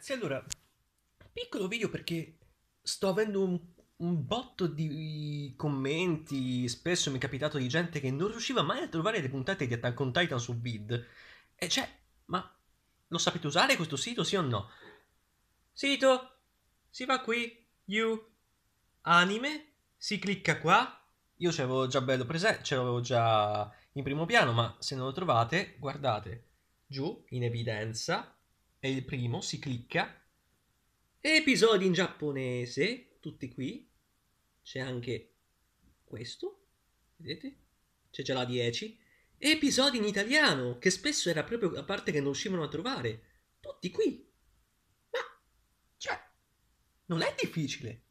ragazzi, allora, piccolo video perché sto avendo un, un, botto di commenti, spesso mi è capitato di gente che non riusciva mai a trovare le puntate di Attack on Titan su Vid. E cioè, ma lo sapete usare questo sito, sì o no? Sito, si va qui, you, anime, si clicca qua. Io ce l'avevo già bello presente, ce l'avevo già in primo piano, ma se non lo trovate, guardate, giù, in evidenza, è il primo, si clicca. Episodi in giapponese, tutti qui. C'è anche questo, vedete? C'è già la 10. Episodi in italiano, che spesso era proprio la parte che non riuscivano a trovare. Tutti qui. Ma, cioè, non è difficile.